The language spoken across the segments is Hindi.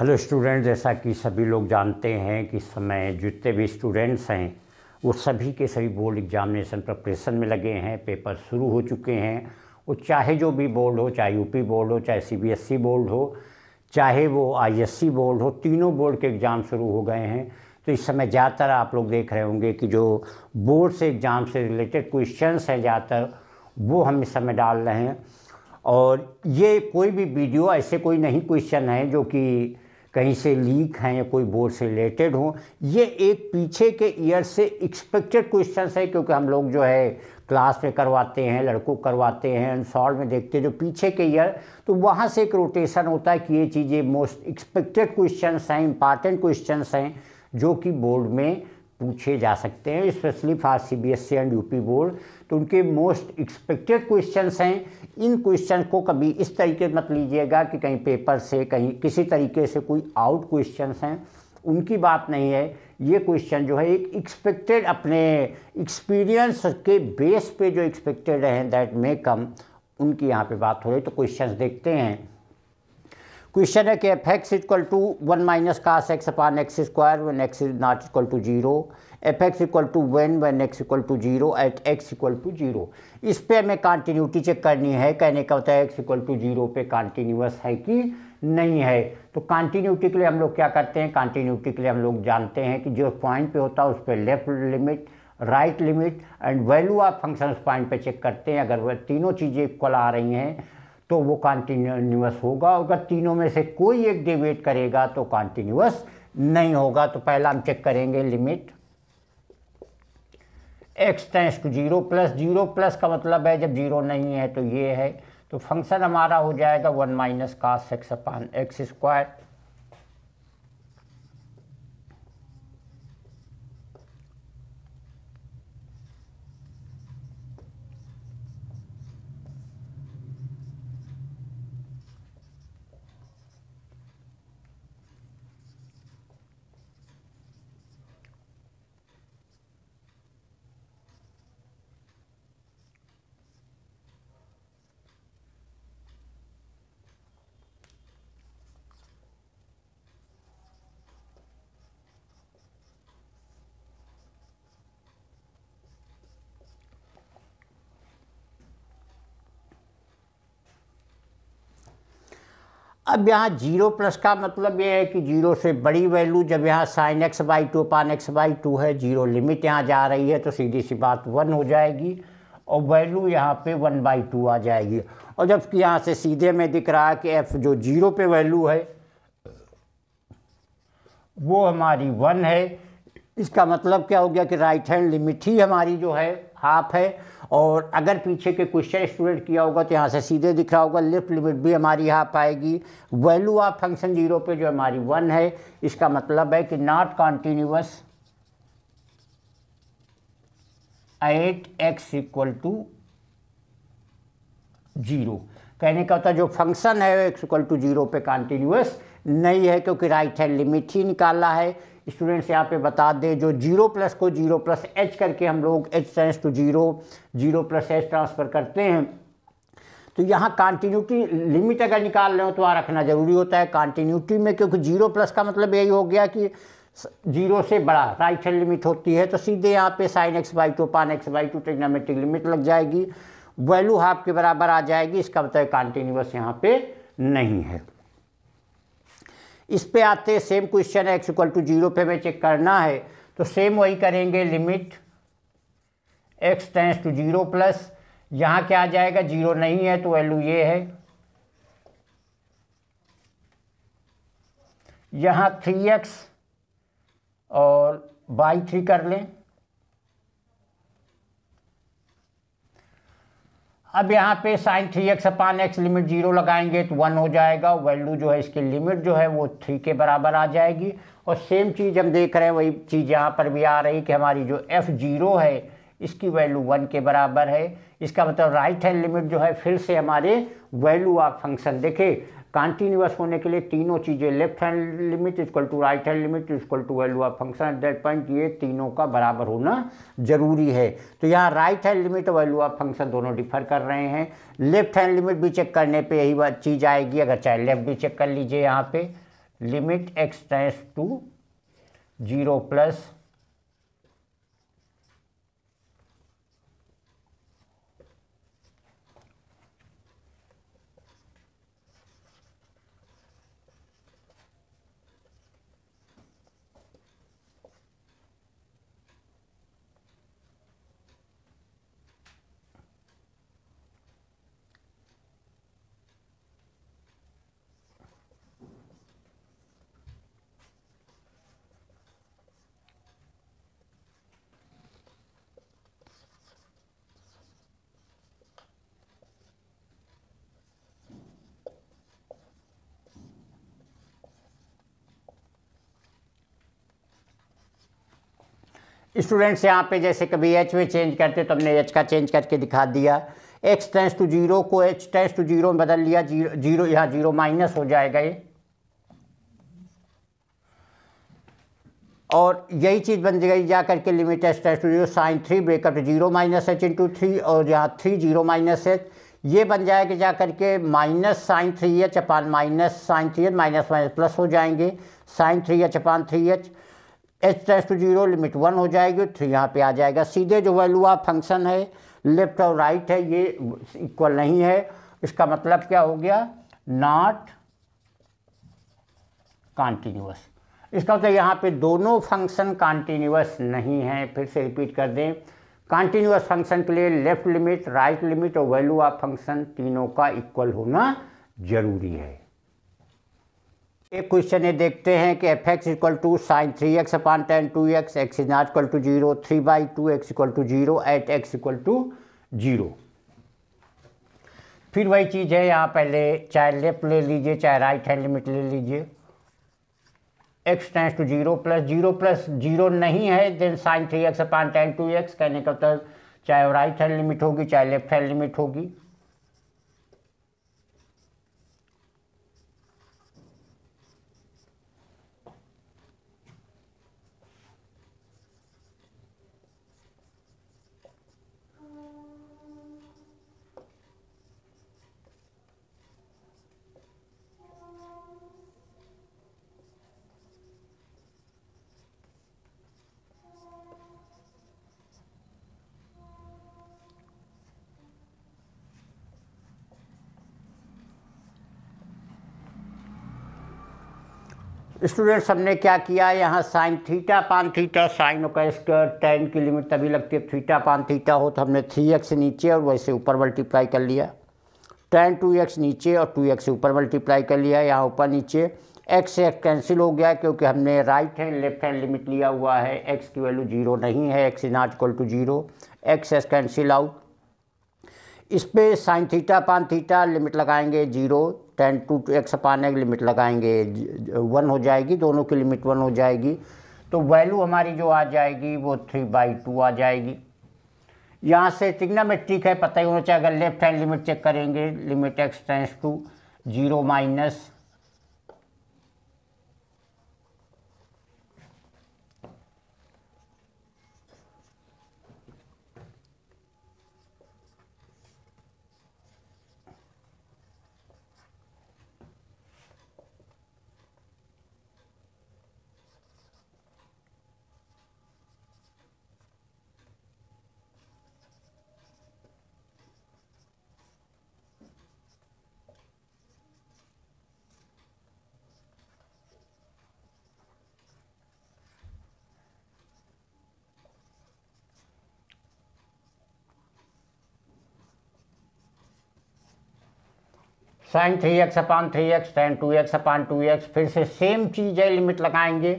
हेलो स्टूडेंट जैसा कि सभी लोग जानते हैं कि इस समय जितने भी स्टूडेंट्स हैं वो सभी के सभी बोर्ड एग्जामिनेशन प्रपरेशन में लगे हैं पेपर शुरू हो चुके हैं वो चाहे जो भी बोर्ड हो चाहे यूपी बोर्ड हो चाहे सीबीएसई बोर्ड हो चाहे वो आईएससी बोर्ड हो तीनों बोर्ड के एग्ज़ाम शुरू हो गए हैं तो इस समय ज़्यादातर आप लोग देख रहे होंगे कि जो बोर्ड से एग्ज़ाम से रिलेटेड क्वेश्चंस हैं ज़्यादातर वो हम इस समय डाल रहे हैं और ये कोई भी वीडियो ऐसे कोई नहीं क्वेश्चन है जो कि कहीं से लीक हैं या कोई बोर्ड से रिलेटेड हों ये एक पीछे के ईयर से एक्सपेक्टेड क्वेश्चन है क्योंकि हम लोग जो है क्लास में करवाते हैं लड़कों करवाते हैं अनसॉल्व में देखते हैं जो पीछे के ईयर तो वहाँ से एक रोटेशन होता है कि ये चीज़ें मोस्ट एक्सपेक्टेड क्वेश्चन हैं इंपॉर्टेंट क्वेश्चन हैं जो कि बोर्ड में पूछे जा सकते हैं specially for C B S C and UP board तो उनके मोस्ट एक्सपेक्टेड क्वेश्चन हैं इन क्वेश्चन को कभी इस तरीके मत लीजिएगा कि कहीं पेपर से कहीं किसी तरीके से कोई आउट क्वेश्चन हैं उनकी बात नहीं है ये क्वेश्चन जो है एक एक्सपेक्टेड अपने एक्सपीरियंस के बेस पे जो एक्सपेक्टेड हैं दैट मे कम उनकी यहाँ पे बात हो रही तो क्वेश्चंस देखते हैं क्वेश्चन है कि F x equal to one minus cos X upon X square one X is not equal to zero F x equal to one one X equal to zero at x equal to zero इस पर हमें कॉन्टीन्यूटी चेक करनी है कहने का होता है एक्स इक्वल टू जीरो पे कॉन्टीन्यूस है कि नहीं है तो कॉन्टीन्यूटी के लिए हम लोग क्या करते हैं कॉन्टीन्यूटी के लिए हम लोग जानते हैं कि जो पॉइंट पे होता है उस पर left limit right limit and value of function point पर चेक करते हैं अगर वह तीनों चीज़ें इक्वल आ रही हैं तो वो कॉन्टीन्यूस होगा अगर तीनों में से कोई एक डिवेट करेगा तो कॉन्टीन्यूस नहीं होगा तो पहला हम चेक करेंगे limit x tends to zero plus zero plus का मतलब है जब जीरो नहीं है तो ये है तो फंक्शन हमारा हो जाएगा one minus cos X upon X square अब यहाँ जीरो प्लस का मतलब ये है कि जीरो से बड़ी वैल्यू जब यहाँ sine X by two upon X by two है जीरो लिमिट यहाँ जा रही है तो सीधी सी बात वन हो जाएगी और वैल्यू यहाँ पे वन बाई टू आ जाएगी और जबकि यहाँ से सीधे में दिख रहा है कि एफ़ जो जीरो पे वैल्यू है वो हमारी वन है इसका मतलब क्या हो गया कि राइट हैंड लिमिट ही हमारी जो है हाफ है और अगर पीछे के क्वेश्चन स्टूडेंट किया होगा तो यहाँ से सीधे दिख रहा होगा लिफ्ट लिमिट भी हमारी यहाँ पाएगी वैल्यू ऑफ फंक्शन जीरो पे जो हमारी वन है इसका मतलब है कि not continuous at x equal to zero कहने का होता मतलब है जो फंक्शन है एक्स इक्वल टू जीरो पे कॉन्टीन्यूस नहीं है क्योंकि राइट हैंड लिमिट ही निकाला है स्टूडेंट्स यहाँ पे बता दें जो जीरो प्लस को जीरो प्लस एच करके हम लोग H tends to zero zero plus H transfer करते हैं तो यहाँ कॉन्टीन्यूटी लिमिट अगर निकाल रहे हो तो वहाँ रखना ज़रूरी होता है कॉन्टीन्यूटी में क्योंकि जीरो प्लस का मतलब यही हो गया कि जीरो से बड़ा राइट हैंड लिमिट होती है तो सीधे यहाँ पे sine X by two upon X by two trigonometric limit लग जाएगी वैल्यू हाफ के बराबर आ जाएगी इसका मतलब कॉन्टीन्यूस यहाँ पे नहीं है इस पे आते हैं सेम क्वेश्चन है एक्स इक्वल टू जीरो पे हमें चेक करना है तो सेम वही करेंगे limit x tends to zero plus यहाँ क्या आ जाएगा जीरो नहीं है तो वैल्यू ये है यहाँ थ्री एक्स और बाई थ्री कर लें अब यहाँ पे sine three x upon x limit zero लगाएंगे तो वन हो जाएगा वैल्यू जो है इसकी लिमिट जो है वो थ्री के बराबर आ जाएगी और सेम चीज़ हम देख रहे हैं वही चीज़ यहाँ पर भी आ रही कि हमारी जो एफ़ जीरो है इसकी वैल्यू वन के बराबर है इसका मतलब राइट हैंड लिमिट जो है फिर से हमारे वैल्यू ऑफ फंक्शन देखे कॉन्टिन्यूस होने के लिए तीनों चीज़ें left hand limit equal to right hand limit equal to value of function at that point ये तीनों का बराबर होना जरूरी है तो यहाँ राइट हैंड लिमिट और वैल्यू ऑफ फंक्शन दोनों डिफर कर रहे हैं लेफ्ट हैंड लिमिट भी चेक करने पर यही चीज़ आएगी अगर चाहे लेफ्ट भी चेक कर लीजिए यहाँ पर limit x tends to zero plus students यहाँ पे जैसे कभी एच में चेंज करते तो हमने एच का चेंज करके दिखा दिया एक्स टेंस टू जीरो को एच टेंस टू जीरो में बदल लिया जीरो जीरो यहाँ जीरो माइनस हो जाएगा ये और यही चीज़ बन गई जा करके limit h tends to zero sine three breakup to zero minus h into three और यहाँ थ्री जीरो माइनस एच ये बन जाएगा जा करके minus sine three h upon minus sine three h minus minus plus हो जाएंगे sine three h upon three h h test zero limit one हो जाएगी तो यहाँ पे आ जाएगा सीधे जो वैल्यू आप फंक्शन है लेफ्ट और राइट है ये इक्वल नहीं है इसका मतलब क्या हो गया नॉट कॉन्टीन्यूस इसका मतलब यहाँ पे दोनों फंक्शन कॉन्टीन्यूस नहीं है फिर से रिपीट कर दें कॉन्टिन्यूस फंक्शन के लिए लेफ्ट लिमिट राइट लिमिट और वैल्यू ऑफ फंक्शन तीनों का इक्वल होना ज़रूरी है एक क्वेश्चन ये देखते हैं कि F x equal to sine three x upon tan two x x is not equal to zero three by two x equal to zero at x equal to zero फिर वही चीज़ है यहाँ पहले चाहे लेफ्ट ले लीजिए चाहे राइट हैंड लिमिट ले लीजिए x tends to zero plus zero plus zero नहीं है then sine three x upon tan two x कहने का मतलब चाहे राइट हैंड लिमिट होगी चाहे लेफ्ट हैंड लिमिट होगी स्टूडेंट्स हमने क्या किया यहाँ sine theta upon theta sine का स्क्वायर टेन की लिमिट तभी लगती है थीटा पान थीटा हो तो हमने थ्री एक्स नीचे और वैसे ऊपर मल्टीप्लाई कर लिया टेन टू एक्स नीचे और टू एक्स ऊपर मल्टीप्लाई कर लिया यहाँ ऊपर नीचे एक्स से एक्स कैंसिल हो गया क्योंकि हमने right hand left hand limit लिया हुआ है एक्स की वैल्यू जीरो नहीं है x is not equal to zero x S cancel out इस पर sign theta upon theta limit लगाएंगे जीरो टेन टू एक्स पान एक लिमिट लगाएंगे वन हो जाएगी दोनों की लिमिट वन हो जाएगी तो वैल्यू हमारी जो आ जाएगी वो थ्री बाई टू आ जाएगी यहाँ से ठीक है पता ही होना चाहिए अगर लेफ्ट हैंड लिमिट चेक करेंगे limit x tends to zero minus sine three x upon three x tan two x upon two x फिर से सेम चीज़ है लिमिट लगाएंगे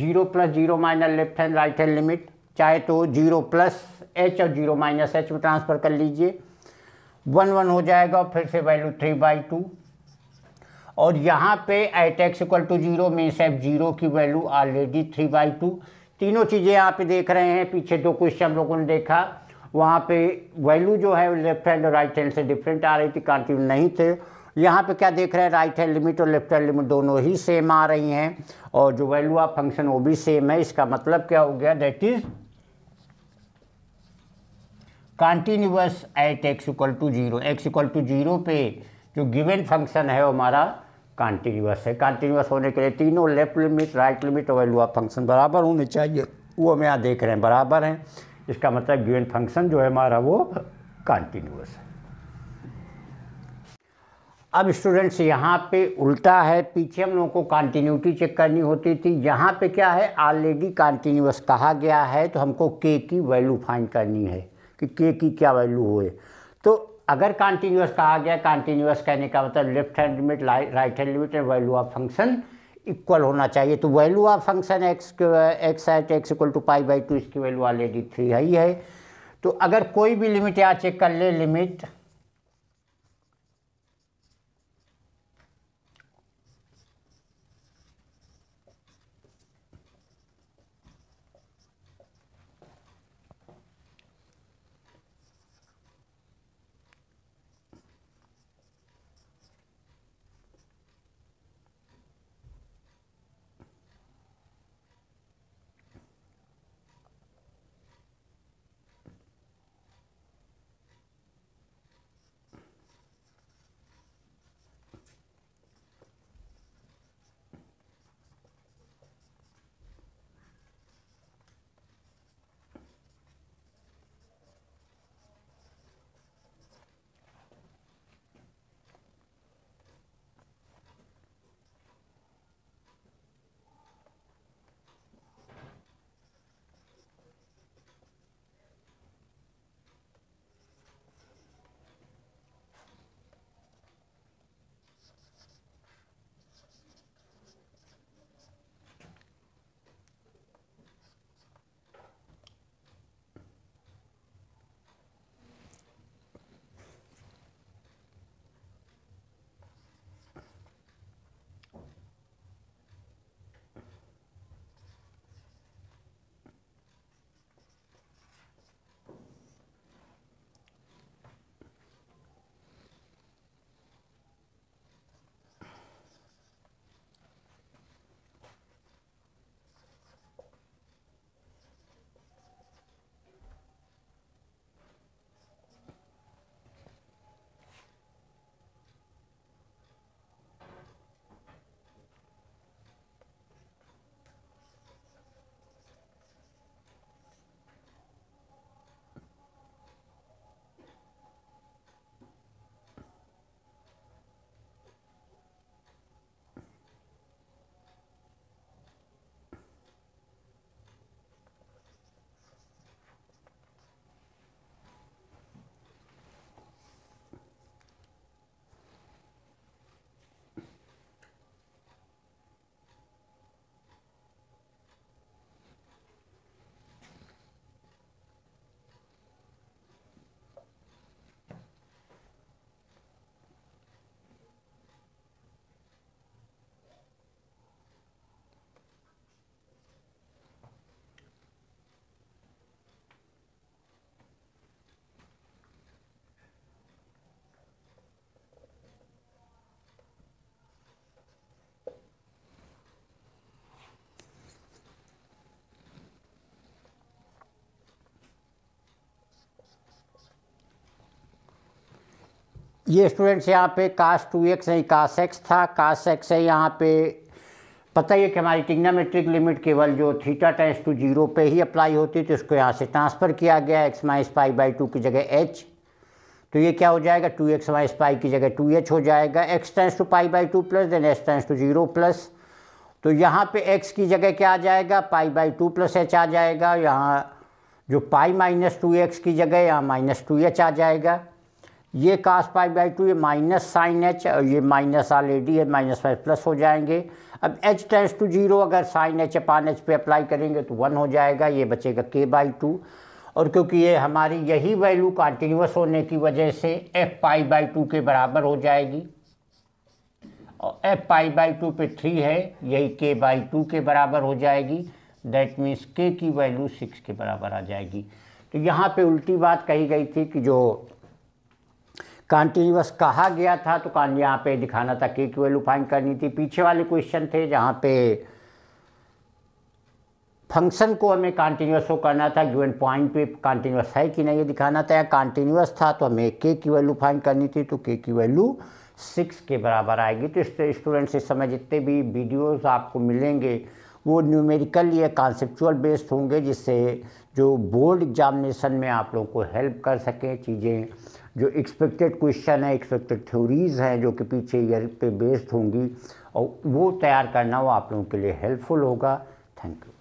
zero plus zero minus left hand right hand limit चाहे तो जीरो प्लस एच और जीरो माइनस एच में ट्रांसफ़र कर लीजिए वन वन हो जाएगा फिर से वैल्यू थ्री बाई टू और यहाँ पे at x equal to zero में से जीरो की value already three by two तीनों चीज़ें यहाँ पे देख रहे हैं पीछे दो क्वेश्चन हम लोगों ने देखा वहाँ पे वैल्यू जो है लेफ्ट हैंड और राइट हैंड से डिफरेंट आ रही थी कॉन्टिन्यू नहीं थे यहाँ पे क्या देख रहे हैं राइट हैंड लिमिट और लेफ्ट हैंड लिमिट दोनों ही सेम आ रही हैं और जो वैल्यू ऑफ फंक्शन वो भी सेम है इसका मतलब क्या हो गया that is continuous at x equal to zero x equal to zero पे जो गिवन फंक्शन है हमारा कॉन्टीन्यूस है कॉन्टिन्यूस होने के लिए तीनों लेफ्ट लिमिट राइट लिमिट और वैल्यू ऑफ फंक्शन बराबर होने चाहिए वो हम यहाँ देख रहे हैं बराबर हैं इसका मतलब गिवन फंक्शन जो है हमारा वो कंटिन्यूस है अब स्टूडेंट्स यहाँ पे उल्टा है पीछे हम लोगों को कॉन्टीन्यूटी चेक करनी होती थी यहाँ पे क्या है ऑलरेडी कॉन्टीन्यूस कहा गया है तो हमको के की वैल्यू फाइंड करनी है कि के की क्या वैल्यू हुए तो अगर कॉन्टीन्यूस कहा गया कॉन्टीन्यूस कहने का मतलब left hand limit right hand limit and value of function equal होना चाहिए तो value of function x x at x equal to pi by two इसकी वैल्यू ऑलरेडी थ्री है ही है तो अगर कोई भी लिमिट यहाँ चेक कर ले लिमिट ये स्टूडेंट्स यहाँ पे कास टू एक्स नहीं कास एक्स था कास एक्स है यहाँ पे पता ही है कि हमारी टिग्नामेट्रिक लिमिट केवल जो थीटा टेंस टू जीरो पे ही अप्लाई होती है तो इसको यहाँ से ट्रांसफ़र किया गया x minus pi by two की जगह एच तो ये क्या हो जाएगा टू एक्स माइनस पाई की जगह टू एच हो जाएगा x tends to pi by two plus then h tends to zero plus तो यहाँ पे एक्स की जगह क्या आ जाएगा pi by two plus h आ जाएगा यहाँ जो पाई माइनस टू एक्स की जगह यहाँ माइनस टू एच आ जाएगा ये कास पाई बाई टू ये माइनस साइन एच और ये माइनस डी है माइनस फाइव प्लस हो जाएंगे अब एच टेंस टू जीरो अगर साइन एच अपान एच पे अप्लाई करेंगे तो वन हो जाएगा ये बचेगा के बाई टू और क्योंकि ये हमारी यही वैल्यू कॉन्टीन्यूस होने की वजह से एफ पाई बाई टू के बराबर हो जाएगी और एफ पाई बाई टू पे थ्री है यही के बाई टू के बराबर हो जाएगी दैट मीन्स के की वैल्यू सिक्स के बराबर आ जाएगी तो यहाँ पे उल्टी बात कही गई थी कि जो कॉन्टीन्यूस कहा गया था तो कान यहाँ पे दिखाना था के की वैल्यू फाइन करनी थी पीछे वाले क्वेश्चन थे जहाँ पे फंक्शन को हमें कॉन्टीन्यूस हो करना था गिवन पॉइंट पे कॉन्टीन्यूस है कि नहीं ये दिखाना था या कॉन्टीन्यूस था तो हमें के की वैल्यू फाइन करनी थी तो के की वैल्यू सिक्स के बराबर आएगी तो स्टूडेंट्स इस समय जितने भी वीडियोस आपको मिलेंगे वो न्यूमेरिकल या कॉन्सेप्चुअल बेस्ड होंगे जिससे जो बोर्ड एग्जामिनेशन में आप लोगों को हेल्प कर सकें चीज़ें जो एक्सपेक्टेड क्वेश्चन है एक्सपेक्टेड थ्योरीज़ हैं जो कि पीछे ईयर पे बेस्ड होंगी और वो तैयार करना वो आप लोगों के लिए हेल्पफुल होगा थैंक यू